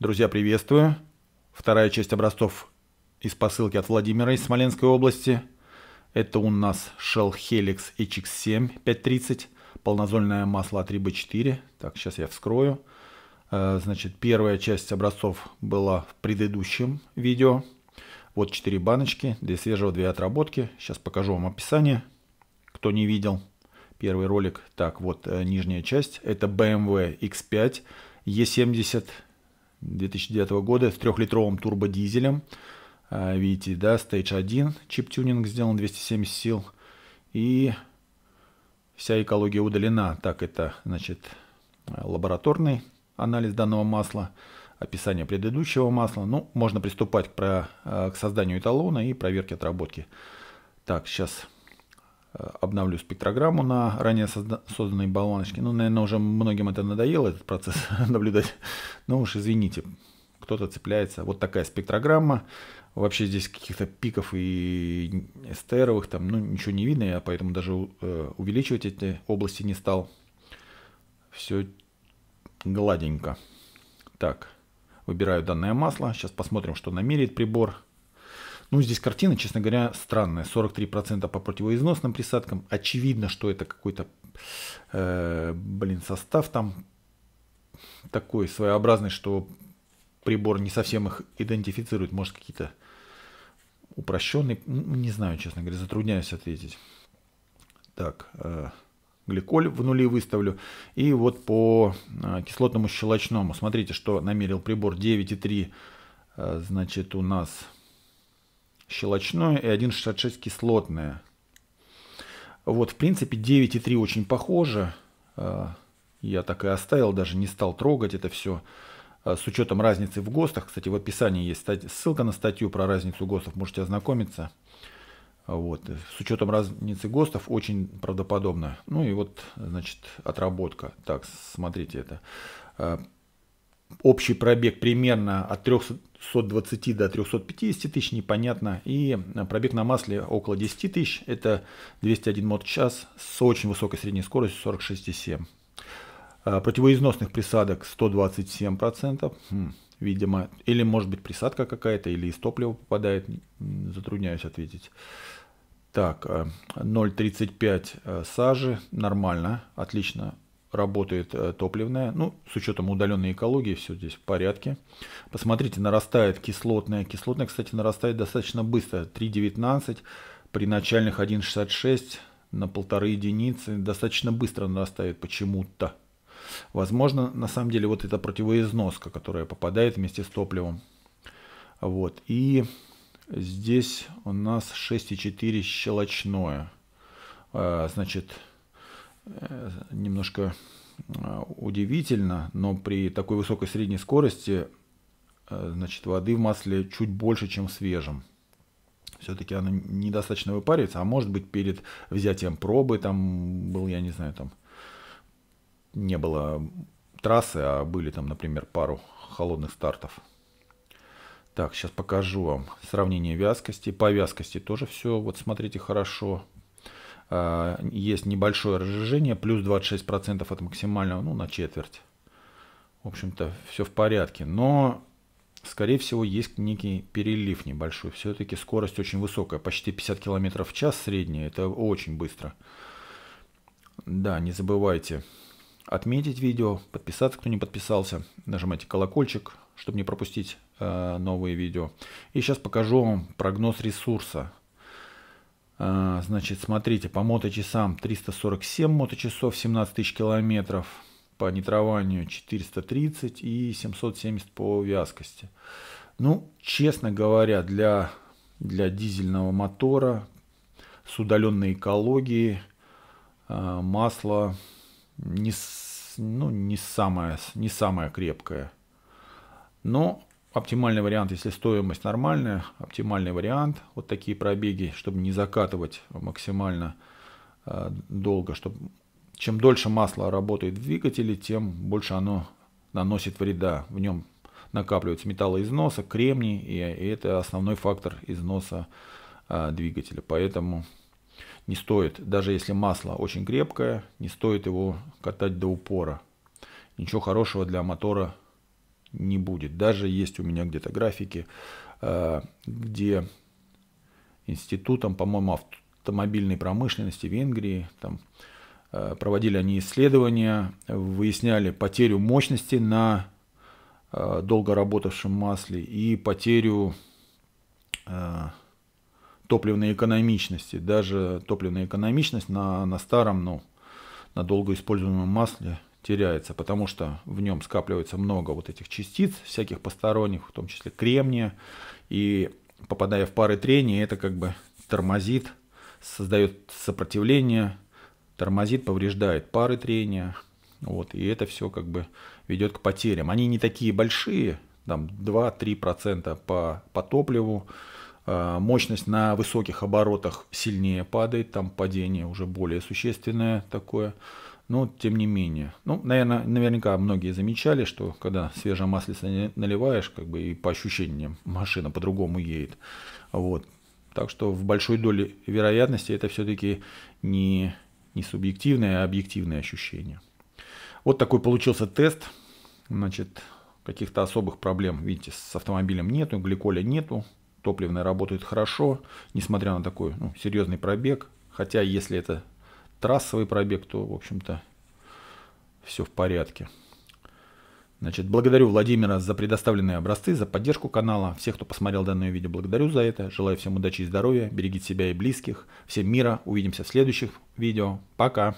Друзья, приветствую. Вторая часть образцов из посылки от Владимира из Смоленской области. Это у нас Shell Helix HX7 530, полнозольное масло от Риба 4. Так, сейчас я вскрою. Э, значит, первая часть образцов была в предыдущем видео. Вот 4 баночки, 2 свежего, 2 отработки. Сейчас покажу вам описание, кто не видел первый ролик. Так, вот э, нижняя часть. Это BMW X5 E70 2009 года с трехлитровым турбодизелем. А, видите, да, Stage 1, чип-тюнинг сделан 270 сил. И вся экология удалена. Так, это, значит, лабораторный анализ данного масла, описание предыдущего масла. Ну, можно приступать к, про, э, к созданию эталона и проверке отработки. Так, сейчас Э, обновлю спектрограмму на ранее созданной болваночки. Ну, наверное, уже многим это надоело, этот процесс наблюдать. Ну уж извините, кто-то цепляется. Вот такая спектрограмма. Вообще здесь каких-то пиков и стеровых там, ну, ничего не видно, я поэтому даже э, увеличивать эти области не стал. Все гладенько. Так, выбираю данное масло. Сейчас посмотрим, что намерит прибор. Ну, здесь картина, честно говоря, странная. 43% по противоизносным присадкам. Очевидно, что это какой-то, э, блин, состав там такой своеобразный, что прибор не совсем их идентифицирует. Может, какие-то упрощенные. Не знаю, честно говоря, затрудняюсь ответить. Так, э, гликоль в нули выставлю. И вот по э, кислотному щелочному. Смотрите, что намерил прибор 9,3. Э, значит, у нас щелочное и 1,66 кислотное. Вот, в принципе, 9,3 очень похоже. А, я так и оставил, даже не стал трогать это все. А, с учетом разницы в ГОСТах, кстати, в описании есть ссылка на статью про разницу ГОСТов, можете ознакомиться. Вот. С учетом разницы ГОСТов очень правдоподобно. Ну и вот, значит, отработка. Так, смотрите это. А, общий пробег примерно от 320 до 350 тысяч, непонятно. И э, пробег на масле около 10 тысяч, это 201 мод в час с очень высокой средней скоростью 46,7. А, противоизносных присадок 127%, хм, видимо, или может быть присадка какая-то, или из топлива попадает, затрудняюсь ответить. Так, 0,35 э, э, сажи, нормально, отлично, работает э, топливная. Ну, с учетом удаленной экологии все здесь в порядке. Посмотрите, нарастает кислотная. Кислотная, кстати, нарастает достаточно быстро. 3,19 при начальных 1,66 на полторы единицы. Достаточно быстро нарастает почему-то. Возможно, на самом деле, вот эта противоизноска, которая попадает вместе с топливом. Вот. И здесь у нас 6,4 щелочное. Э, значит, Э, немножко э, удивительно, но при такой высокой средней скорости э, значит, воды в масле чуть больше, чем в свежем. Все-таки она недостаточно выпаривается, а может быть перед взятием пробы там был, я не знаю, там не было трассы, а были там, например, пару холодных стартов. Так, сейчас покажу вам сравнение вязкости. По вязкости тоже все, вот смотрите, хорошо. Э, есть небольшое разжижение, плюс 26% от максимального, ну, на четверть. В общем-то, все в порядке. Но, скорее всего, есть некий перелив небольшой. Все-таки скорость очень высокая, почти 50 км в час средняя, это очень быстро. Да, не забывайте отметить видео, подписаться, кто не подписался, нажимайте колокольчик, чтобы не пропустить э, новые видео. И сейчас покажу вам прогноз ресурса – а, значит, смотрите, по моточасам 347 моточасов, 17 тысяч километров. По нитрованию 430 и 770 по вязкости. Ну, честно говоря, для, для дизельного мотора с удаленной экологией а, масло не, ну, не, самое, не самое крепкое. Но оптимальный вариант, если стоимость нормальная, оптимальный вариант, вот такие пробеги, чтобы не закатывать максимально э, долго, чтобы чем дольше масло работает в двигателе, тем больше оно наносит вреда. В нем накапливается металлоизноса, кремний, и, и это основной фактор износа э, двигателя. Поэтому не стоит, даже если масло очень крепкое, не стоит его катать до упора. Ничего хорошего для мотора не будет. Даже есть у меня где-то графики, э, где институтом, по-моему, автомобильной промышленности Венгрии, там, э, проводили они исследования, выясняли потерю мощности на э, долго работавшем масле и потерю топливной экономичности. Даже топливная экономичность на, на старом, ну, на долго используемом масле – теряется, потому что в нем скапливается много вот этих частиц, всяких посторонних, в том числе кремния, и попадая в пары трения, это как бы тормозит, создает сопротивление, тормозит, повреждает пары трения, вот, и это все как бы ведет к потерям. Они не такие большие, там 2-3% по, по топливу, а, мощность на высоких оборотах сильнее падает, там падение уже более существенное такое, но тем не менее, ну, наверное, наверняка многие замечали, что когда свежая маслица наливаешь, как бы и по ощущениям машина по-другому едет. Вот. Так что в большой доле вероятности это все-таки не, не субъективное, а объективное ощущение. Вот такой получился тест. Значит, каких-то особых проблем, видите, с автомобилем нету, гликоля нету, топливная работает хорошо, несмотря на такой ну, серьезный пробег. Хотя, если это трассовый пробег, то, в общем-то, все в порядке. Значит, благодарю Владимира за предоставленные образцы, за поддержку канала. Всех, кто посмотрел данное видео, благодарю за это. Желаю всем удачи и здоровья. Берегите себя и близких. Всем мира. Увидимся в следующих видео. Пока.